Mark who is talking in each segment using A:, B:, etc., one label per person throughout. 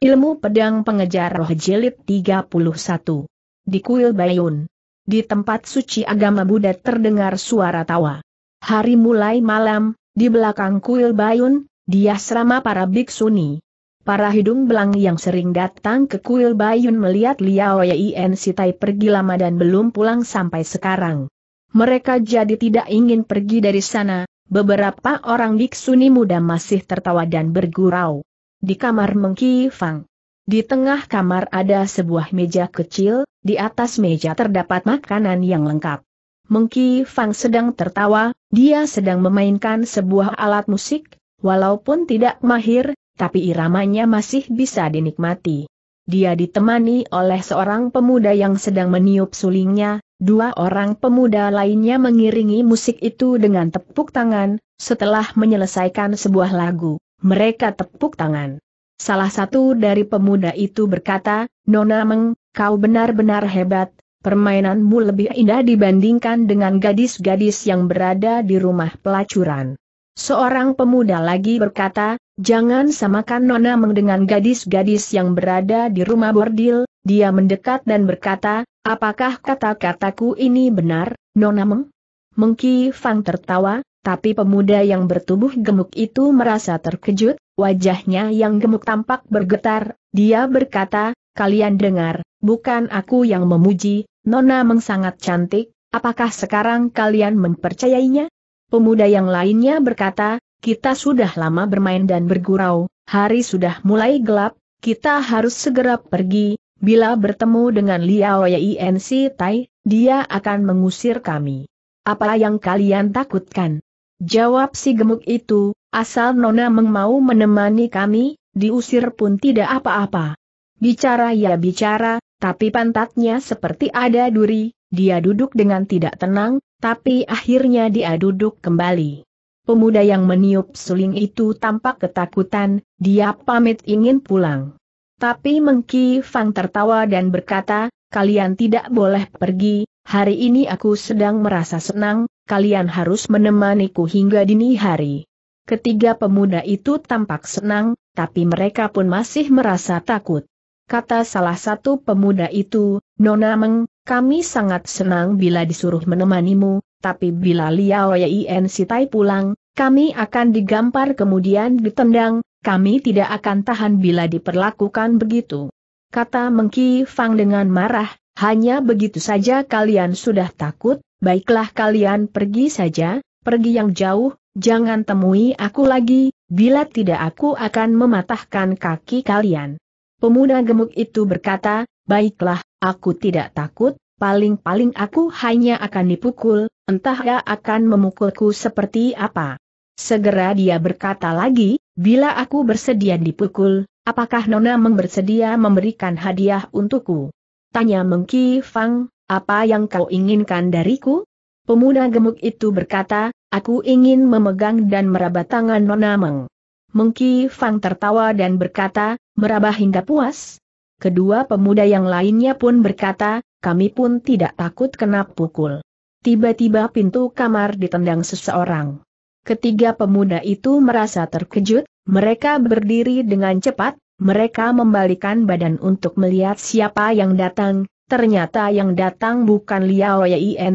A: Ilmu Pedang Pengejar Roh Jelit 31. Di Kuil Bayun. Di tempat suci agama Buddha terdengar suara tawa. Hari mulai malam, di belakang Kuil Bayun, di asrama para biksuni. Para hidung belang yang sering datang ke Kuil Bayun melihat Liao Yin Sitai pergi lama dan belum pulang sampai sekarang. Mereka jadi tidak ingin pergi dari sana, beberapa orang biksuni muda masih tertawa dan bergurau di kamar Mengki Fang. Di tengah kamar ada sebuah meja kecil, di atas meja terdapat makanan yang lengkap. Mengki Fang sedang tertawa, dia sedang memainkan sebuah alat musik, walaupun tidak mahir, tapi iramanya masih bisa dinikmati. Dia ditemani oleh seorang pemuda yang sedang meniup sulingnya, dua orang pemuda lainnya mengiringi musik itu dengan tepuk tangan, setelah menyelesaikan sebuah lagu. Mereka tepuk tangan. Salah satu dari pemuda itu berkata, Nona Meng, kau benar-benar hebat, permainanmu lebih indah dibandingkan dengan gadis-gadis yang berada di rumah pelacuran. Seorang pemuda lagi berkata, jangan samakan Nona Meng dengan gadis-gadis yang berada di rumah bordil, dia mendekat dan berkata, apakah kata-kataku ini benar, Nona Meng? Mengki Fang tertawa, tapi pemuda yang bertubuh gemuk itu merasa terkejut, wajahnya yang gemuk tampak bergetar, dia berkata, kalian dengar, bukan aku yang memuji, Nona Meng sangat cantik, apakah sekarang kalian mempercayainya? Pemuda yang lainnya berkata, kita sudah lama bermain dan bergurau, hari sudah mulai gelap, kita harus segera pergi, bila bertemu dengan Liao Si Tai, dia akan mengusir kami. Apa yang kalian takutkan? Jawab si gemuk itu, asal Nona Meng mau menemani kami, diusir pun tidak apa-apa. Bicara ya bicara, tapi pantatnya seperti ada duri, dia duduk dengan tidak tenang, tapi akhirnya dia duduk kembali. Pemuda yang meniup suling itu tampak ketakutan, dia pamit ingin pulang. Tapi Mengki Fang tertawa dan berkata, kalian tidak boleh pergi, hari ini aku sedang merasa senang, kalian harus menemaniku hingga dini hari. Ketiga pemuda itu tampak senang, tapi mereka pun masih merasa takut. Kata salah satu pemuda itu, Nona Meng, kami sangat senang bila disuruh menemanimu, tapi bila Liao En Sitai pulang, kami akan digampar kemudian ditendang, kami tidak akan tahan bila diperlakukan begitu. Kata Mengki Fang dengan marah, hanya begitu saja kalian sudah takut, baiklah kalian pergi saja, pergi yang jauh, jangan temui aku lagi, bila tidak aku akan mematahkan kaki kalian. Pemuda gemuk itu berkata, baiklah, aku tidak takut, paling-paling aku hanya akan dipukul, entah dia akan memukulku seperti apa. Segera dia berkata lagi, bila aku bersedia dipukul, apakah Nona mempersedia bersedia memberikan hadiah untukku? Tanya Mengki Fang, apa yang kau inginkan dariku? Pemuda gemuk itu berkata, aku ingin memegang dan meraba tangan Nona Meng. Mengki Fang tertawa dan berkata, meraba hingga puas. Kedua pemuda yang lainnya pun berkata, kami pun tidak takut kena pukul. Tiba-tiba pintu kamar ditendang seseorang. Ketiga pemuda itu merasa terkejut, mereka berdiri dengan cepat, mereka membalikan badan untuk melihat siapa yang datang, ternyata yang datang bukan Liao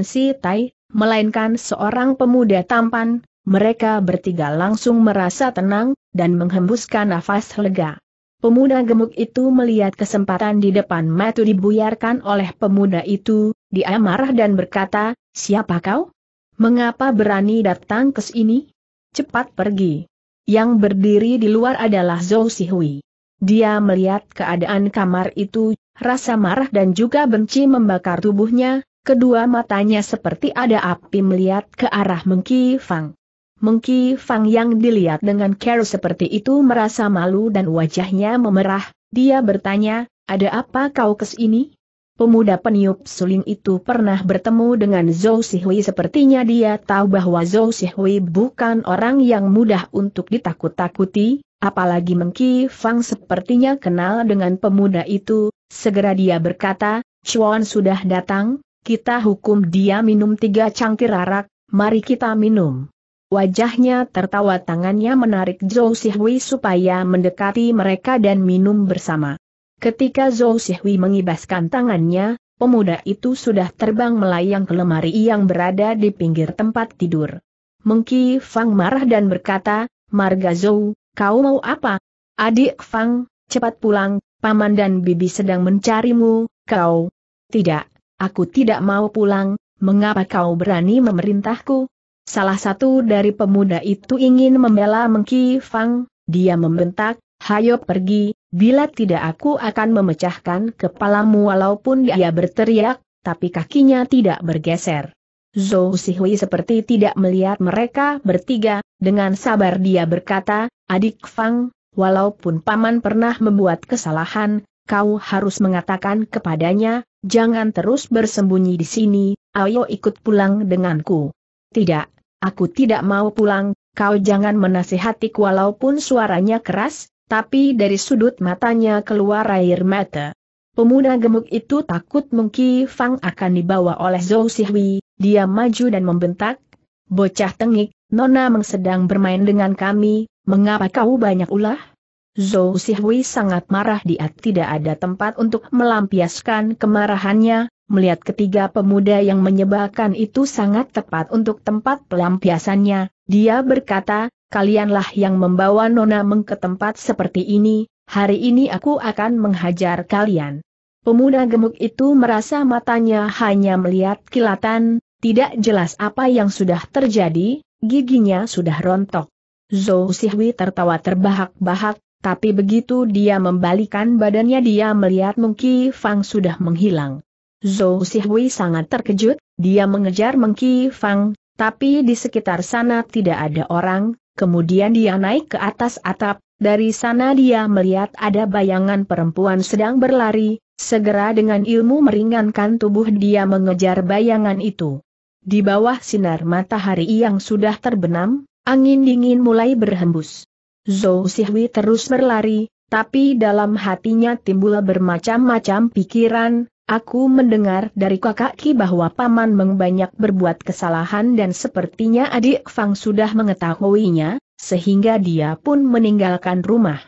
A: Si Tai, melainkan seorang pemuda tampan, mereka bertiga langsung merasa tenang, dan menghembuskan nafas lega. Pemuda gemuk itu melihat kesempatan di depan mata dibuyarkan oleh pemuda itu, dia marah dan berkata, siapa kau? Mengapa berani datang ke sini? Cepat pergi. Yang berdiri di luar adalah Zhou Sihui. Dia melihat keadaan kamar itu, rasa marah dan juga benci membakar tubuhnya, kedua matanya seperti ada api melihat ke arah Mengki Fang. Mengki Fang yang dilihat dengan care seperti itu merasa malu dan wajahnya memerah, dia bertanya, ada apa kau kesini? Pemuda peniup suling itu pernah bertemu dengan Zhou Sihui sepertinya dia tahu bahwa Zhou Sihui bukan orang yang mudah untuk ditakut-takuti, apalagi Mengki Fang sepertinya kenal dengan pemuda itu, segera dia berkata, Chuan sudah datang, kita hukum dia minum tiga cangkir arak, mari kita minum. Wajahnya tertawa tangannya menarik Zhou Sihui supaya mendekati mereka dan minum bersama. Ketika Zhou Xihui mengibaskan tangannya, pemuda itu sudah terbang melayang ke lemari yang berada di pinggir tempat tidur. Mengki Fang marah dan berkata, Marga Zhou, kau mau apa? Adik Fang, cepat pulang, paman dan bibi sedang mencarimu, kau. Tidak, aku tidak mau pulang, mengapa kau berani memerintahku? Salah satu dari pemuda itu ingin membela Mengki Fang, dia membentak, hayo pergi, bila tidak aku akan memecahkan kepalamu walaupun dia berteriak, tapi kakinya tidak bergeser. Zhou Sihui seperti tidak melihat mereka bertiga, dengan sabar dia berkata, adik Fang, walaupun paman pernah membuat kesalahan, kau harus mengatakan kepadanya, jangan terus bersembunyi di sini, ayo ikut pulang denganku. Tidak, aku tidak mau pulang, kau jangan menasihatiku walaupun suaranya keras, tapi dari sudut matanya keluar air mata. Pemuda gemuk itu takut mungkin Fang akan dibawa oleh Zhou Sihui, dia maju dan membentak, Bocah tengik, Nona Meng sedang bermain dengan kami, mengapa kau banyak ulah? Zhou Sihui sangat marah dia tidak ada tempat untuk melampiaskan kemarahannya, melihat ketiga pemuda yang menyebalkan itu sangat tepat untuk tempat pelampiasannya, dia berkata, kalianlah yang membawa Nona Meng ke tempat seperti ini, hari ini aku akan menghajar kalian. Pemuda gemuk itu merasa matanya hanya melihat kilatan, tidak jelas apa yang sudah terjadi, giginya sudah rontok. Zhou Sihui tertawa terbahak-bahak, tapi begitu dia membalikan badannya dia melihat Mengki Fang sudah menghilang. Zhou Sihui sangat terkejut, dia mengejar Mengki Fang, tapi di sekitar sana tidak ada orang, Kemudian dia naik ke atas atap, dari sana dia melihat ada bayangan perempuan sedang berlari, segera dengan ilmu meringankan tubuh dia mengejar bayangan itu. Di bawah sinar matahari yang sudah terbenam, angin dingin mulai berhembus. Zhou Sihui terus berlari, tapi dalam hatinya timbul bermacam-macam pikiran, Aku mendengar dari kakak Ki bahwa Paman Meng banyak berbuat kesalahan dan sepertinya adik Fang sudah mengetahuinya, sehingga dia pun meninggalkan rumah.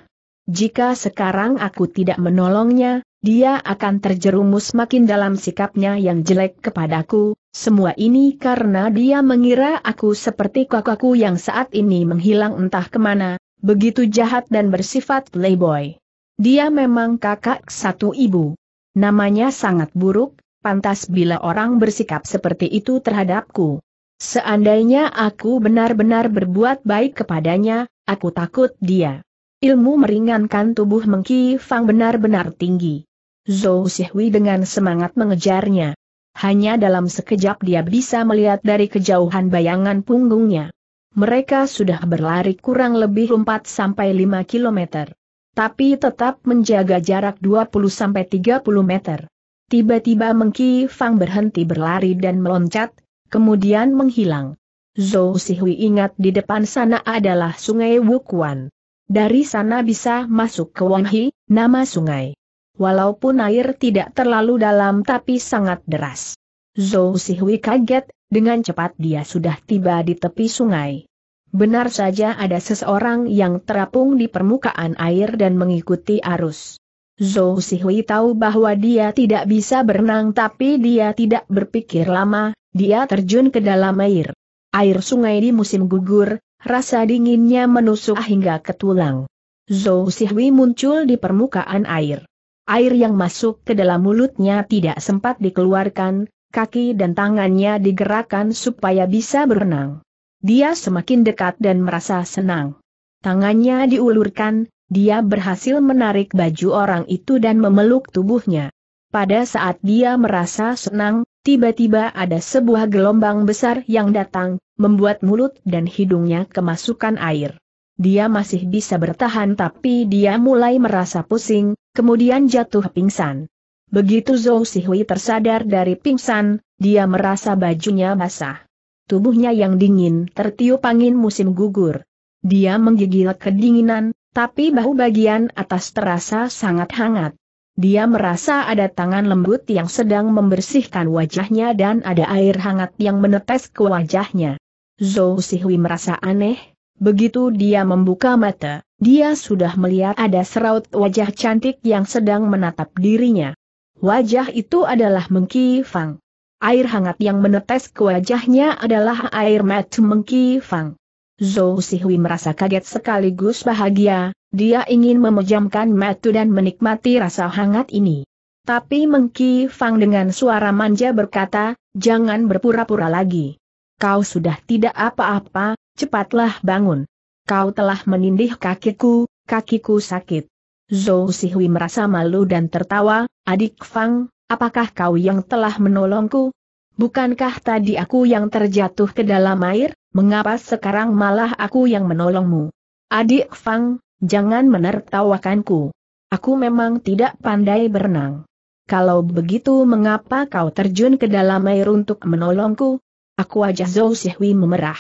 A: Jika sekarang aku tidak menolongnya, dia akan terjerumus makin dalam sikapnya yang jelek kepadaku, semua ini karena dia mengira aku seperti kakakku yang saat ini menghilang entah kemana, Begitu jahat dan bersifat playboy. Dia memang kakak satu ibu. Namanya sangat buruk, pantas bila orang bersikap seperti itu terhadapku. Seandainya aku benar-benar berbuat baik kepadanya, aku takut dia. Ilmu meringankan tubuh Mengki Fang benar-benar tinggi. Zhou Xihui dengan semangat mengejarnya. Hanya dalam sekejap dia bisa melihat dari kejauhan bayangan punggungnya mereka sudah berlari kurang lebih 4-5 km. Tapi tetap menjaga jarak 20-30 meter. Tiba-tiba Mengki Fang berhenti berlari dan meloncat, kemudian menghilang. Zhou Sihui ingat di depan sana adalah sungai Wukuan. Dari sana bisa masuk ke Wanghi, nama sungai. Walaupun air tidak terlalu dalam tapi sangat deras. Zhou Sihui kaget, dengan cepat dia sudah tiba di tepi sungai. Benar saja ada seseorang yang terapung di permukaan air dan mengikuti arus. Zhou Sihui tahu bahwa dia tidak bisa berenang tapi dia tidak berpikir lama, dia terjun ke dalam air. Air sungai di musim gugur, rasa dinginnya menusuk hingga ke tulang. Zhou Sihui muncul di permukaan air. Air yang masuk ke dalam mulutnya tidak sempat dikeluarkan, kaki dan tangannya digerakkan supaya bisa berenang dia semakin dekat dan merasa senang. Tangannya diulurkan, dia berhasil menarik baju orang itu dan memeluk tubuhnya. Pada saat dia merasa senang, tiba-tiba ada sebuah gelombang besar yang datang, membuat mulut dan hidungnya kemasukan air. Dia masih bisa bertahan tapi dia mulai merasa pusing, kemudian jatuh pingsan. Begitu Zhou Sihui tersadar dari pingsan, dia merasa bajunya basah tubuhnya yang dingin tertiup angin musim gugur. Dia menggigil kedinginan, tapi bahu bagian atas terasa sangat hangat. Dia merasa ada tangan lembut yang sedang membersihkan wajahnya dan ada air hangat yang menetes ke wajahnya. Zhou Sihui merasa aneh, begitu dia membuka mata, dia sudah melihat ada seraut wajah cantik yang sedang menatap dirinya. Wajah itu adalah Mengki Fang. Air hangat yang menetes ke wajahnya adalah air mata Mengki Fang. Zhou Sihui merasa kaget sekaligus bahagia, dia ingin memejamkan mata dan menikmati rasa hangat ini. Tapi Mengki Fang dengan suara manja berkata, jangan berpura-pura lagi. Kau sudah tidak apa-apa, cepatlah bangun. Kau telah menindih kakiku, kakiku sakit. Zhou Sihui merasa malu dan tertawa, adik Fang, apakah kau yang telah menolongku? Bukankah tadi aku yang terjatuh ke dalam air, mengapa sekarang malah aku yang menolongmu? Adik Fang, jangan menertawakanku. Aku memang tidak pandai berenang. Kalau begitu mengapa kau terjun ke dalam air untuk menolongku? Aku wajah Zhou Hui memerah.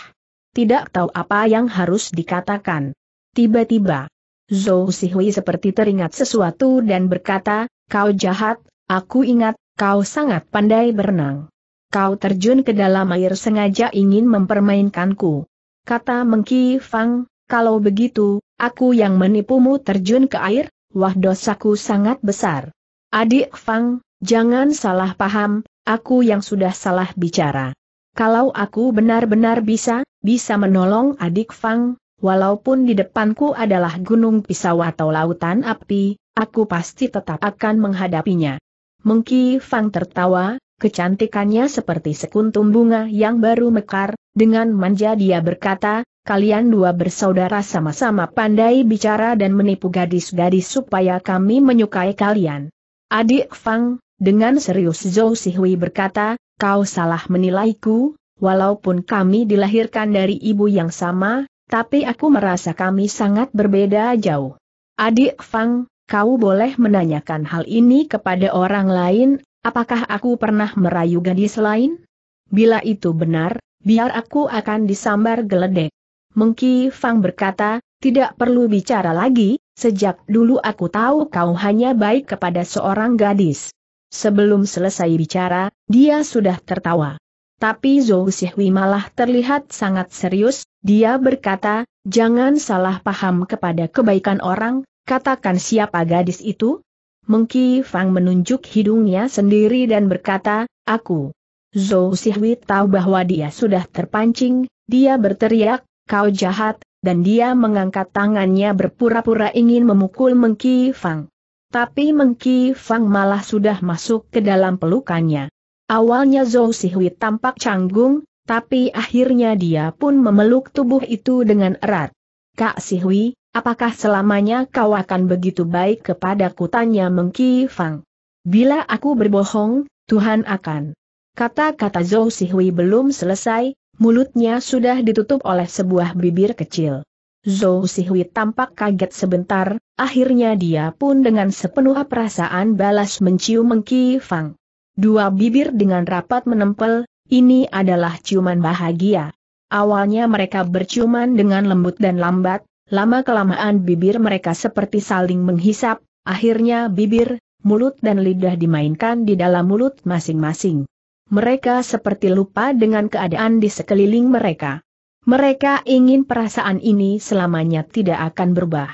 A: Tidak tahu apa yang harus dikatakan. Tiba-tiba, Zhou Hui seperti teringat sesuatu dan berkata, kau jahat, Aku ingat, kau sangat pandai berenang. Kau terjun ke dalam air sengaja ingin mempermainkanku. Kata Mengki Fang, kalau begitu, aku yang menipumu terjun ke air, wah dosaku sangat besar. Adik Fang, jangan salah paham, aku yang sudah salah bicara. Kalau aku benar-benar bisa, bisa menolong adik Fang, walaupun di depanku adalah gunung pisau atau lautan api, aku pasti tetap akan menghadapinya. Mengki Fang tertawa, kecantikannya seperti sekuntum bunga yang baru mekar, dengan manja dia berkata, kalian dua bersaudara sama-sama pandai bicara dan menipu gadis-gadis supaya kami menyukai kalian. Adik Fang, dengan serius Zhou Sihui berkata, kau salah menilaiku, walaupun kami dilahirkan dari ibu yang sama, tapi aku merasa kami sangat berbeda jauh. Adik Fang, kau boleh menanyakan hal ini kepada orang lain, apakah aku pernah merayu gadis lain? Bila itu benar, biar aku akan disambar geledek. Mengki Fang berkata, tidak perlu bicara lagi, sejak dulu aku tahu kau hanya baik kepada seorang gadis. Sebelum selesai bicara, dia sudah tertawa. Tapi Zhou Xihui malah terlihat sangat serius, dia berkata, jangan salah paham kepada kebaikan orang, Katakan siapa gadis itu? Mengki Fang menunjuk hidungnya sendiri dan berkata, aku. Zhou Sihui tahu bahwa dia sudah terpancing, dia berteriak, kau jahat, dan dia mengangkat tangannya berpura-pura ingin memukul Mengki Fang. Tapi Mengki Fang malah sudah masuk ke dalam pelukannya. Awalnya Zhou Sihui tampak canggung, tapi akhirnya dia pun memeluk tubuh itu dengan erat. Kak Sihui, Apakah selamanya kau akan begitu baik kepadaku tanya Mengki Fang. Bila aku berbohong, Tuhan akan. Kata-kata Zhou Sihui belum selesai, mulutnya sudah ditutup oleh sebuah bibir kecil. Zhou Sihui tampak kaget sebentar, akhirnya dia pun dengan sepenuh perasaan balas mencium Mengki Fang. Dua bibir dengan rapat menempel, ini adalah ciuman bahagia. Awalnya mereka berciuman dengan lembut dan lambat, Lama-kelamaan bibir mereka seperti saling menghisap, akhirnya bibir, mulut dan lidah dimainkan di dalam mulut masing-masing. Mereka seperti lupa dengan keadaan di sekeliling mereka. Mereka ingin perasaan ini selamanya tidak akan berubah.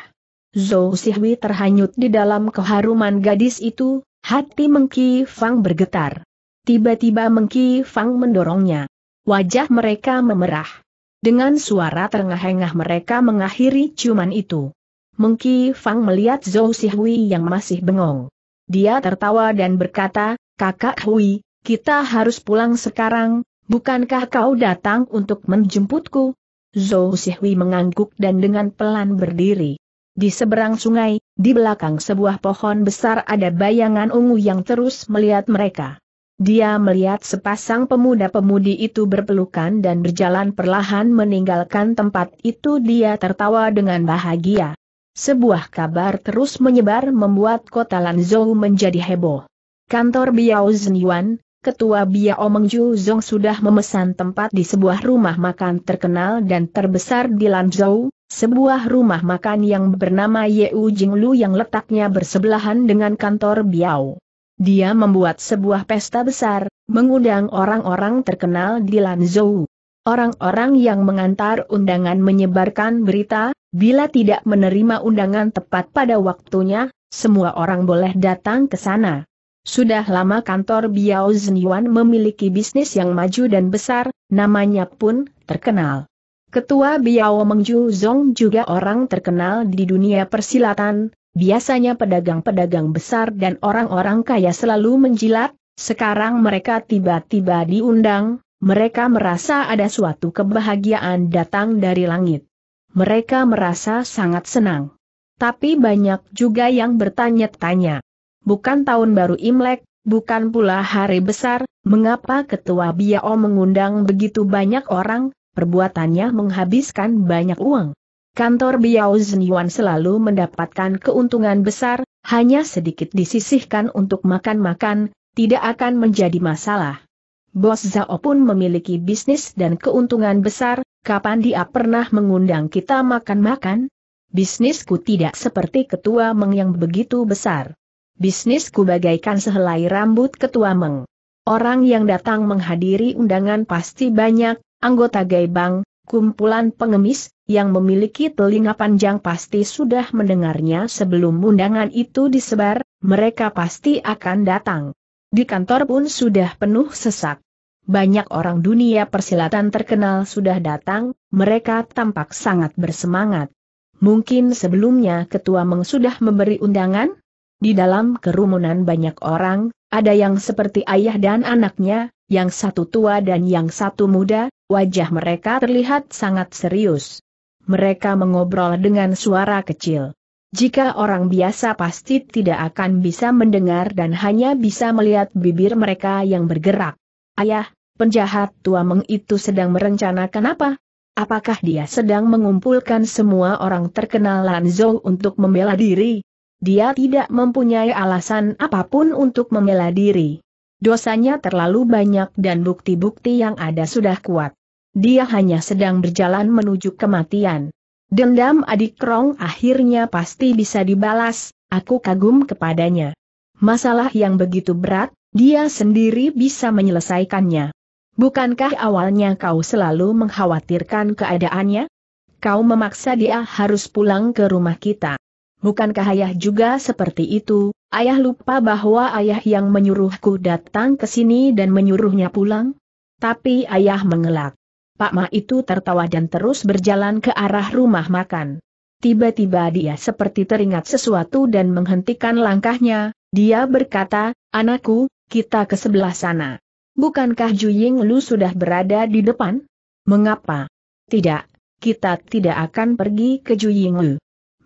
A: Zhou Sihwi terhanyut di dalam keharuman gadis itu, hati Mengki Fang bergetar. Tiba-tiba Mengki Fang mendorongnya. Wajah mereka memerah. Dengan suara terengah-engah mereka mengakhiri ciuman itu. Mengki Fang melihat Zhou Sihui yang masih bengong. Dia tertawa dan berkata, Kakak Hui, kita harus pulang sekarang, bukankah kau datang untuk menjemputku? Zhou Sihui mengangguk dan dengan pelan berdiri. Di seberang sungai, di belakang sebuah pohon besar ada bayangan ungu yang terus melihat mereka. Dia melihat sepasang pemuda-pemudi itu berpelukan dan berjalan perlahan meninggalkan tempat itu dia tertawa dengan bahagia. Sebuah kabar terus menyebar membuat kota Lanzhou menjadi heboh. Kantor Biao Zhenyuan, Ketua Biao Mengju Zong sudah memesan tempat di sebuah rumah makan terkenal dan terbesar di Lanzhou, sebuah rumah makan yang bernama Yeu Jinglu yang letaknya bersebelahan dengan kantor Biao. Dia membuat sebuah pesta besar, mengundang orang-orang terkenal di Lanzhou. Orang-orang yang mengantar undangan menyebarkan berita, bila tidak menerima undangan tepat pada waktunya, semua orang boleh datang ke sana. Sudah lama kantor Biao Zhenyuan memiliki bisnis yang maju dan besar, namanya pun terkenal. Ketua Biao Mengju Zhong juga orang terkenal di dunia persilatan, Biasanya pedagang-pedagang besar dan orang-orang kaya selalu menjilat, sekarang mereka tiba-tiba diundang, mereka merasa ada suatu kebahagiaan datang dari langit. Mereka merasa sangat senang. Tapi banyak juga yang bertanya-tanya. Bukan tahun baru Imlek, bukan pula hari besar, mengapa ketua Biao mengundang begitu banyak orang, perbuatannya menghabiskan banyak uang. Kantor Biao Zhenyuan selalu mendapatkan keuntungan besar, hanya sedikit disisihkan untuk makan-makan, tidak akan menjadi masalah. Bos Zhao pun memiliki bisnis dan keuntungan besar, kapan dia pernah mengundang kita makan-makan? Bisnisku tidak seperti ketua Meng yang begitu besar. Bisnisku bagaikan sehelai rambut ketua Meng. Orang yang datang menghadiri undangan pasti banyak, anggota gaibang, kumpulan pengemis, yang memiliki telinga panjang pasti sudah mendengarnya sebelum undangan itu disebar, mereka pasti akan datang. Di kantor pun sudah penuh sesak. Banyak orang dunia persilatan terkenal sudah datang, mereka tampak sangat bersemangat. Mungkin sebelumnya ketua Meng sudah memberi undangan? Di dalam kerumunan banyak orang, ada yang seperti ayah dan anaknya, yang satu tua dan yang satu muda, wajah mereka terlihat sangat serius. Mereka mengobrol dengan suara kecil. Jika orang biasa pasti tidak akan bisa mendengar dan hanya bisa melihat bibir mereka yang bergerak. Ayah, penjahat tua Meng itu sedang merencanakan apa? Apakah dia sedang mengumpulkan semua orang terkenal Lanzhou untuk membela diri? Dia tidak mempunyai alasan apapun untuk membela diri. Dosanya terlalu banyak dan bukti-bukti yang ada sudah kuat dia hanya sedang berjalan menuju kematian. Dendam adik Krong akhirnya pasti bisa dibalas, aku kagum kepadanya. Masalah yang begitu berat, dia sendiri bisa menyelesaikannya. Bukankah awalnya kau selalu mengkhawatirkan keadaannya? Kau memaksa dia harus pulang ke rumah kita. Bukankah ayah juga seperti itu? Ayah lupa bahwa ayah yang menyuruhku datang ke sini dan menyuruhnya pulang? Tapi ayah mengelak. Pak Ma itu tertawa dan terus berjalan ke arah rumah makan. Tiba-tiba dia seperti teringat sesuatu dan menghentikan langkahnya, dia berkata, anakku, kita ke sebelah sana. Bukankah Ju Ying Lu sudah berada di depan? Mengapa? Tidak, kita tidak akan pergi ke Ju Ying Lu.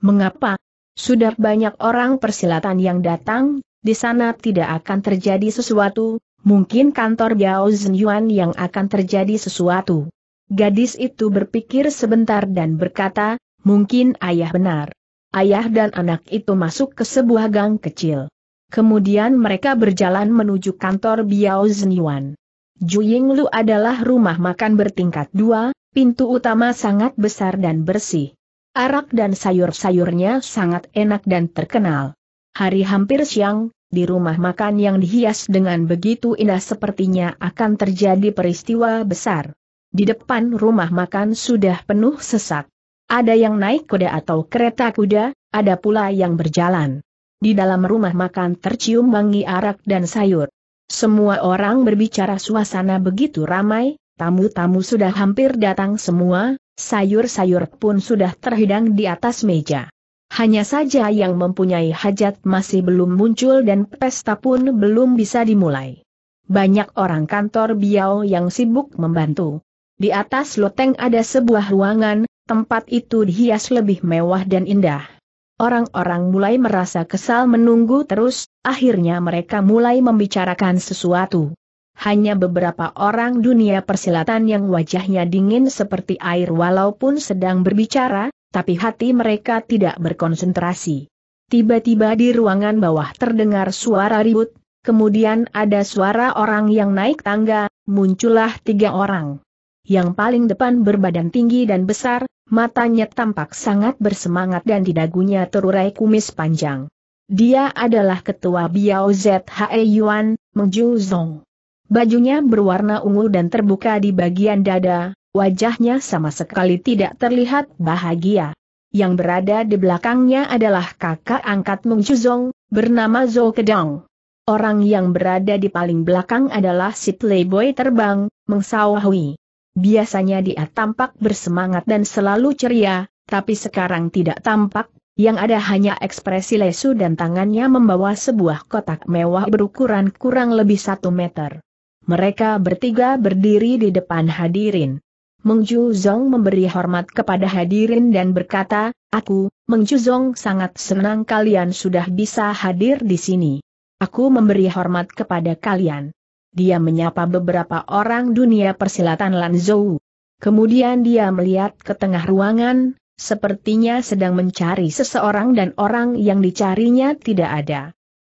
A: Mengapa? Sudah banyak orang persilatan yang datang, di sana tidak akan terjadi sesuatu, mungkin kantor Biao Zhenyuan yang akan terjadi sesuatu. Gadis itu berpikir sebentar dan berkata, mungkin ayah benar. Ayah dan anak itu masuk ke sebuah gang kecil. Kemudian mereka berjalan menuju kantor Biao Zhenyuan. Zeniwan. Juyinglu adalah rumah makan bertingkat dua, pintu utama sangat besar dan bersih. Arak dan sayur-sayurnya sangat enak dan terkenal. Hari hampir siang, di rumah makan yang dihias dengan begitu indah sepertinya akan terjadi peristiwa besar. Di depan rumah makan sudah penuh sesak. Ada yang naik kuda atau kereta kuda, ada pula yang berjalan. Di dalam rumah makan tercium wangi arak dan sayur. Semua orang berbicara suasana begitu ramai, tamu-tamu sudah hampir datang semua, sayur-sayur pun sudah terhidang di atas meja. Hanya saja yang mempunyai hajat masih belum muncul dan pesta pun belum bisa dimulai. Banyak orang kantor Biao yang sibuk membantu. Di atas loteng ada sebuah ruangan, tempat itu dihias lebih mewah dan indah. Orang-orang mulai merasa kesal menunggu terus, akhirnya mereka mulai membicarakan sesuatu. Hanya beberapa orang dunia persilatan yang wajahnya dingin seperti air walaupun sedang berbicara, tapi hati mereka tidak berkonsentrasi. Tiba-tiba di ruangan bawah terdengar suara ribut, kemudian ada suara orang yang naik tangga, muncullah tiga orang yang paling depan berbadan tinggi dan besar, matanya tampak sangat bersemangat dan di dagunya terurai kumis panjang. Dia adalah ketua Biao ZHE Yuan, Mengju Zong. Bajunya berwarna ungu dan terbuka di bagian dada, wajahnya sama sekali tidak terlihat bahagia. Yang berada di belakangnya adalah kakak angkat Mengju Zong, bernama Zhou Kedong. Orang yang berada di paling belakang adalah si playboy terbang, Meng Hui. Biasanya dia tampak bersemangat dan selalu ceria, tapi sekarang tidak tampak, yang ada hanya ekspresi lesu dan tangannya membawa sebuah kotak mewah berukuran kurang lebih satu meter. Mereka bertiga berdiri di depan hadirin. Mengju Zong memberi hormat kepada hadirin dan berkata, Aku, Mengju Zong sangat senang kalian sudah bisa hadir di sini. Aku memberi hormat kepada kalian dia menyapa beberapa orang dunia persilatan Lanzhou. Kemudian dia melihat ke tengah ruangan, sepertinya sedang mencari seseorang dan orang yang dicarinya tidak ada.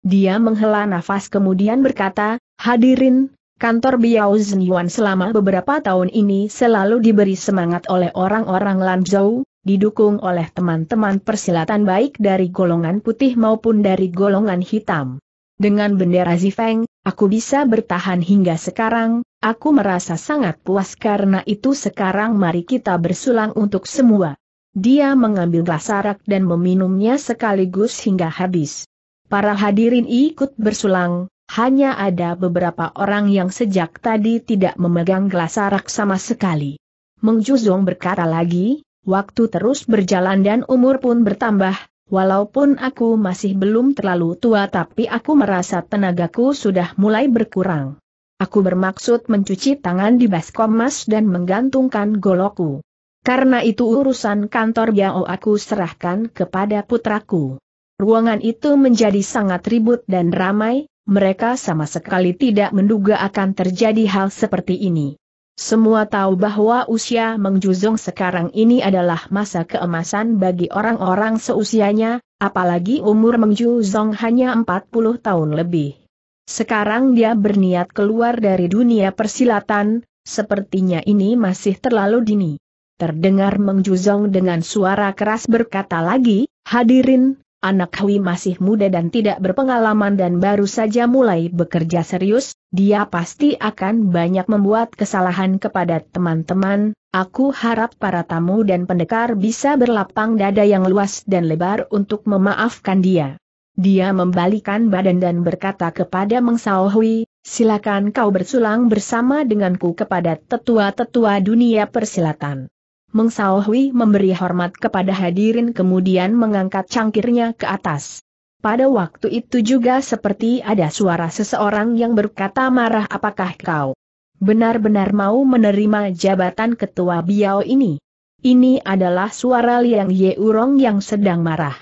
A: Dia menghela nafas kemudian berkata, hadirin, kantor Biao Zenyuan selama beberapa tahun ini selalu diberi semangat oleh orang-orang Lanzhou, didukung oleh teman-teman persilatan baik dari golongan putih maupun dari golongan hitam. Dengan bendera Zifeng, aku bisa bertahan hingga sekarang, aku merasa sangat puas karena itu sekarang mari kita bersulang untuk semua. Dia mengambil gelas arak dan meminumnya sekaligus hingga habis. Para hadirin ikut bersulang, hanya ada beberapa orang yang sejak tadi tidak memegang gelas arak sama sekali. Mengjuzong berkata lagi, waktu terus berjalan dan umur pun bertambah, Walaupun aku masih belum terlalu tua tapi aku merasa tenagaku sudah mulai berkurang. Aku bermaksud mencuci tangan di baskom mas dan menggantungkan goloku. Karena itu urusan kantor Biao aku serahkan kepada putraku. Ruangan itu menjadi sangat ribut dan ramai, mereka sama sekali tidak menduga akan terjadi hal seperti ini. Semua tahu bahwa usia mengjuzong sekarang ini adalah masa keemasan bagi orang-orang seusianya, apalagi umur mengjuzong hanya 40 tahun lebih. Sekarang dia berniat keluar dari dunia persilatan, sepertinya ini masih terlalu dini. Terdengar mengjuzong dengan suara keras berkata lagi, hadirin, Anak Hui masih muda dan tidak berpengalaman dan baru saja mulai bekerja serius, dia pasti akan banyak membuat kesalahan kepada teman-teman. Aku harap para tamu dan pendekar bisa berlapang dada yang luas dan lebar untuk memaafkan dia. Dia membalikan badan dan berkata kepada Mengsao Hui, silakan kau bersulang bersama denganku kepada tetua-tetua dunia persilatan. Mengsaohui memberi hormat kepada hadirin kemudian mengangkat cangkirnya ke atas. Pada waktu itu juga seperti ada suara seseorang yang berkata marah apakah kau benar-benar mau menerima jabatan ketua Biao ini. Ini adalah suara Liang Ye Urong yang sedang marah.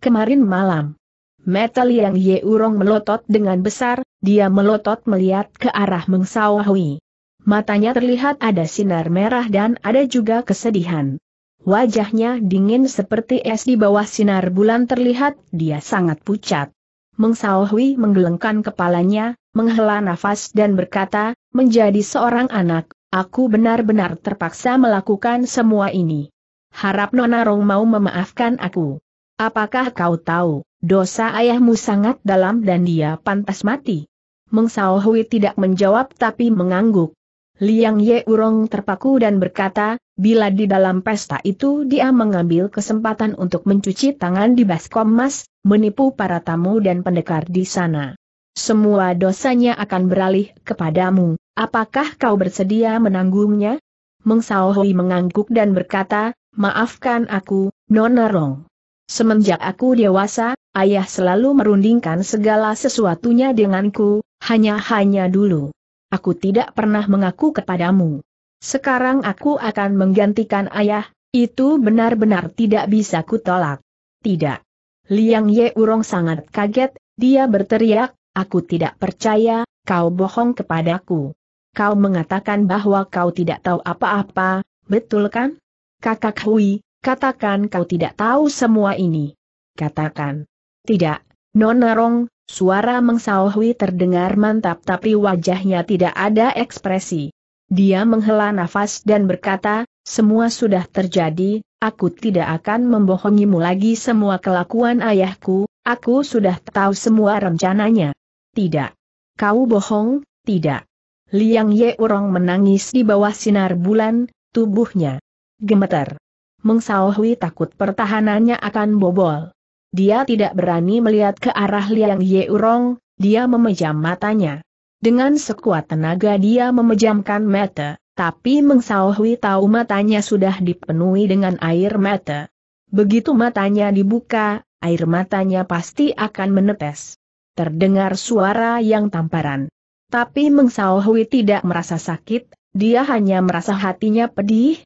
A: Kemarin malam, Metal Liang Ye Urong melotot dengan besar, dia melotot melihat ke arah Meng Saohui. Matanya terlihat ada sinar merah dan ada juga kesedihan. Wajahnya dingin seperti es di bawah sinar bulan terlihat, dia sangat pucat. Mengsaohui menggelengkan kepalanya, menghela nafas dan berkata, menjadi seorang anak, aku benar-benar terpaksa melakukan semua ini. Harap Nona Rong mau memaafkan aku. Apakah kau tahu, dosa ayahmu sangat dalam dan dia pantas mati? Mengsaohui tidak menjawab tapi mengangguk. Liang Ye Urong terpaku dan berkata, bila di dalam pesta itu dia mengambil kesempatan untuk mencuci tangan di baskom mas, menipu para tamu dan pendekar di sana. Semua dosanya akan beralih kepadamu, apakah kau bersedia menanggungnya? Mengsao Hui mengangguk dan berkata, maafkan aku, Nona Rong. Semenjak aku dewasa, ayah selalu merundingkan segala sesuatunya denganku, hanya-hanya dulu aku tidak pernah mengaku kepadamu. Sekarang aku akan menggantikan ayah, itu benar-benar tidak bisa kutolak. Tidak. Liang Ye Urong sangat kaget, dia berteriak, aku tidak percaya, kau bohong kepadaku. Kau mengatakan bahwa kau tidak tahu apa-apa, betul kan? Kakak Hui, katakan kau tidak tahu semua ini. Katakan. Tidak, Nona Rong, Suara Mengsaohui terdengar mantap tapi wajahnya tidak ada ekspresi. Dia menghela nafas dan berkata, semua sudah terjadi, aku tidak akan membohongimu lagi semua kelakuan ayahku, aku sudah tahu semua rencananya. Tidak. Kau bohong, tidak. Liang Ye Urong menangis di bawah sinar bulan, tubuhnya gemeter. Mengsaohui takut pertahanannya akan bobol. Dia tidak berani melihat ke arah Liang Ye Urong, dia memejam matanya. Dengan sekuat tenaga dia memejamkan mata, tapi Meng Hui tahu matanya sudah dipenuhi dengan air mata. Begitu matanya dibuka, air matanya pasti akan menetes. Terdengar suara yang tamparan. Tapi Meng Hui tidak merasa sakit, dia hanya merasa hatinya pedih.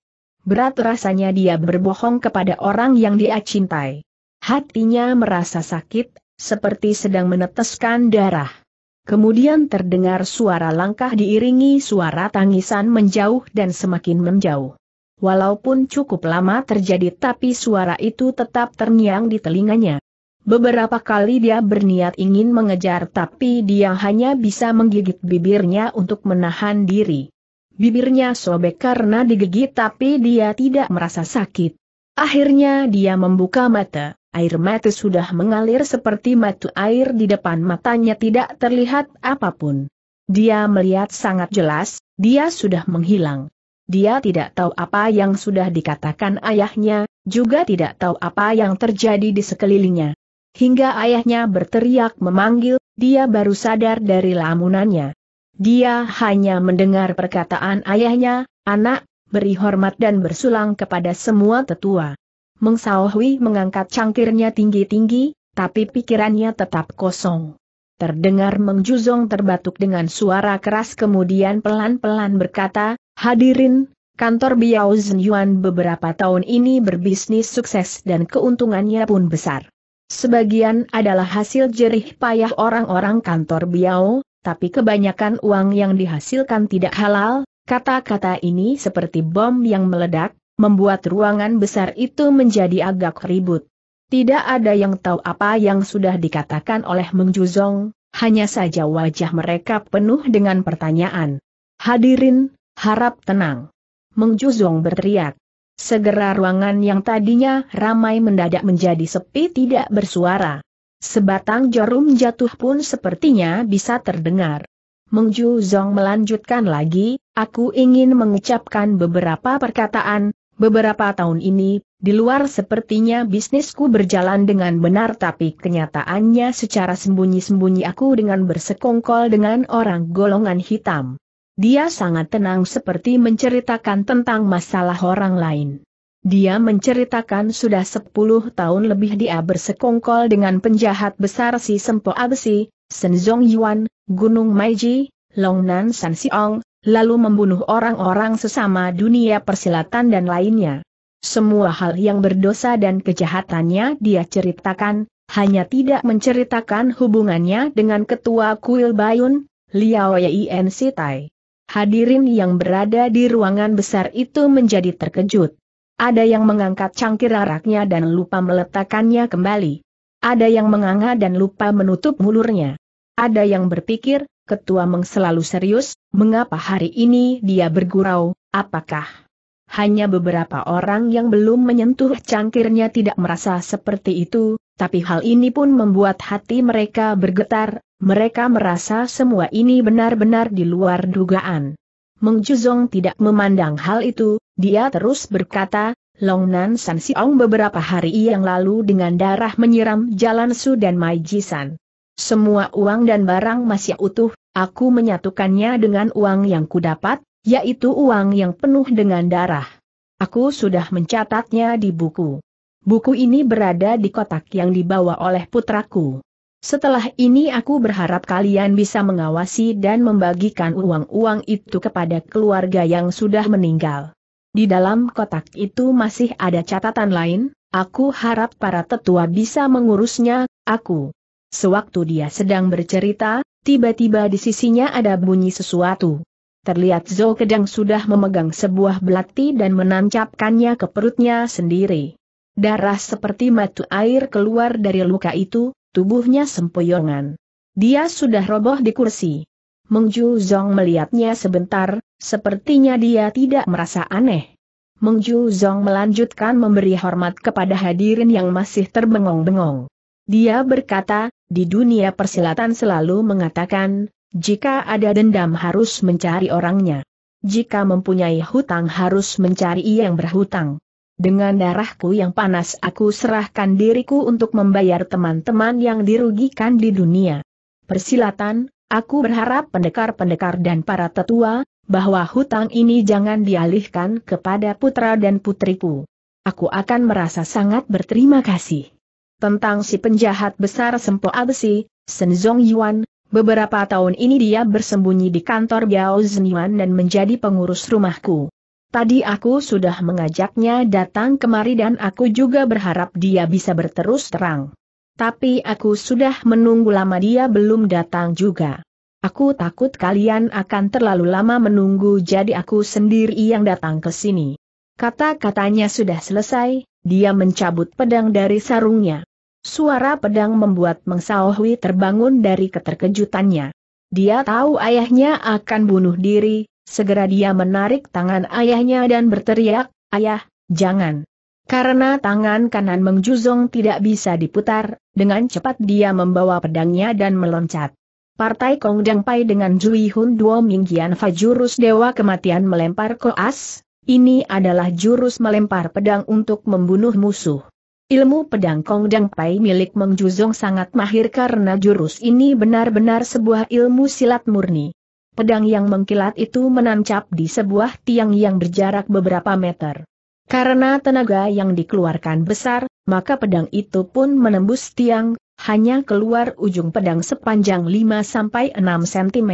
A: Berat rasanya dia berbohong kepada orang yang dia cintai. Hatinya merasa sakit, seperti sedang meneteskan darah. Kemudian terdengar suara langkah diiringi suara tangisan menjauh dan semakin menjauh. Walaupun cukup lama terjadi tapi suara itu tetap terngiang di telinganya. Beberapa kali dia berniat ingin mengejar tapi dia hanya bisa menggigit bibirnya untuk menahan diri. Bibirnya sobek karena digigit tapi dia tidak merasa sakit. Akhirnya dia membuka mata air mata sudah mengalir seperti matu air di depan matanya tidak terlihat apapun. Dia melihat sangat jelas, dia sudah menghilang. Dia tidak tahu apa yang sudah dikatakan ayahnya, juga tidak tahu apa yang terjadi di sekelilingnya. Hingga ayahnya berteriak memanggil, dia baru sadar dari lamunannya. Dia hanya mendengar perkataan ayahnya, anak, beri hormat dan bersulang kepada semua tetua. Meng Hui mengangkat cangkirnya tinggi-tinggi, tapi pikirannya tetap kosong. Terdengar Meng Juzong terbatuk dengan suara keras kemudian pelan-pelan berkata, Hadirin, kantor Biao Zhenyuan beberapa tahun ini berbisnis sukses dan keuntungannya pun besar. Sebagian adalah hasil jerih payah orang-orang kantor Biao, tapi kebanyakan uang yang dihasilkan tidak halal, kata-kata ini seperti bom yang meledak, membuat ruangan besar itu menjadi agak ribut. Tidak ada yang tahu apa yang sudah dikatakan oleh Meng Juzong, hanya saja wajah mereka penuh dengan pertanyaan. Hadirin, harap tenang. Meng Juzong berteriak. Segera ruangan yang tadinya ramai mendadak menjadi sepi tidak bersuara. Sebatang jarum jatuh pun sepertinya bisa terdengar. Meng Juzong melanjutkan lagi, aku ingin mengucapkan beberapa perkataan, Beberapa tahun ini, di luar sepertinya bisnisku berjalan dengan benar tapi kenyataannya secara sembunyi-sembunyi aku dengan bersekongkol dengan orang golongan hitam. Dia sangat tenang seperti menceritakan tentang masalah orang lain. Dia menceritakan sudah 10 tahun lebih dia bersekongkol dengan penjahat besar si Sempo Abesi, Senzong Yuan, Gunung Maiji, Longnan Siong, lalu membunuh orang-orang sesama dunia persilatan dan lainnya. Semua hal yang berdosa dan kejahatannya dia ceritakan, hanya tidak menceritakan hubungannya dengan ketua kuil Bayun, Liao Yien Sitai. Hadirin yang berada di ruangan besar itu menjadi terkejut. Ada yang mengangkat cangkir araknya dan lupa meletakkannya kembali. Ada yang menganga dan lupa menutup mulurnya. Ada yang berpikir, Ketua Meng selalu serius, mengapa hari ini dia bergurau, apakah hanya beberapa orang yang belum menyentuh cangkirnya tidak merasa seperti itu, tapi hal ini pun membuat hati mereka bergetar, mereka merasa semua ini benar-benar di luar dugaan. Meng Juzong tidak memandang hal itu, dia terus berkata, Long Nan San Siong beberapa hari yang lalu dengan darah menyiram jalan Su dan Mai Jisan. Semua uang dan barang masih utuh, aku menyatukannya dengan uang yang kudapat, yaitu uang yang penuh dengan darah. Aku sudah mencatatnya di buku. Buku ini berada di kotak yang dibawa oleh putraku. Setelah ini aku berharap kalian bisa mengawasi dan membagikan uang-uang itu kepada keluarga yang sudah meninggal. Di dalam kotak itu masih ada catatan lain, aku harap para tetua bisa mengurusnya, aku Sewaktu dia sedang bercerita, tiba-tiba di sisinya ada bunyi sesuatu. Terlihat Zhou Kedang sudah memegang sebuah belati dan menancapkannya ke perutnya sendiri. Darah seperti matu air keluar dari luka itu, tubuhnya sempoyongan. Dia sudah roboh di kursi. Mengju Zong melihatnya sebentar, sepertinya dia tidak merasa aneh. Mengju Zong melanjutkan memberi hormat kepada hadirin yang masih terbengong-bengong. Dia berkata, di dunia persilatan selalu mengatakan, jika ada dendam harus mencari orangnya. Jika mempunyai hutang harus mencari yang berhutang. Dengan darahku yang panas aku serahkan diriku untuk membayar teman-teman yang dirugikan di dunia. Persilatan, aku berharap pendekar-pendekar dan para tetua, bahwa hutang ini jangan dialihkan kepada putra dan putriku. Aku akan merasa sangat berterima kasih tentang si penjahat besar Sempo Abesi, Senzong Yuan, beberapa tahun ini dia bersembunyi di kantor Biao Zhenyuan dan menjadi pengurus rumahku. Tadi aku sudah mengajaknya datang kemari dan aku juga berharap dia bisa berterus terang. Tapi aku sudah menunggu lama dia belum datang juga. Aku takut kalian akan terlalu lama menunggu jadi aku sendiri yang datang ke sini. Kata-katanya sudah selesai, dia mencabut pedang dari sarungnya. Suara pedang membuat Mengsao Hui terbangun dari keterkejutannya. Dia tahu ayahnya akan bunuh diri, segera dia menarik tangan ayahnya dan berteriak, Ayah, jangan. Karena tangan kanan Mengjuzong tidak bisa diputar, dengan cepat dia membawa pedangnya dan meloncat. Partai Kong Dang Pai dengan Jui Hun Duo Minggian Fa jurus Dewa Kematian melempar koas, ini adalah jurus melempar pedang untuk membunuh musuh. Ilmu pedang Kong Dang Pai milik Meng Juzong sangat mahir karena jurus ini benar-benar sebuah ilmu silat murni. Pedang yang mengkilat itu menancap di sebuah tiang yang berjarak beberapa meter. Karena tenaga yang dikeluarkan besar, maka pedang itu pun menembus tiang, hanya keluar ujung pedang sepanjang 5-6 cm.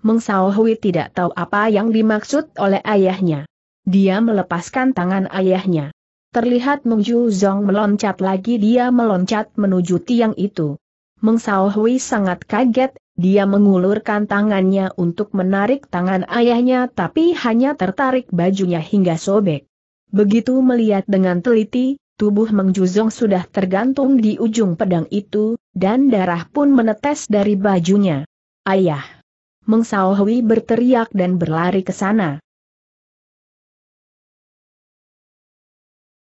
A: Meng Hui tidak tahu apa yang dimaksud oleh ayahnya. Dia melepaskan tangan ayahnya. Terlihat Meng Ju Zong meloncat lagi dia meloncat menuju tiang itu. Meng Sao sangat kaget, dia mengulurkan tangannya untuk menarik tangan ayahnya tapi hanya tertarik bajunya hingga sobek. Begitu melihat dengan teliti, tubuh Meng Ju Zong sudah tergantung di ujung pedang itu, dan darah pun menetes dari bajunya. Ayah! Meng Sao berteriak dan berlari ke sana.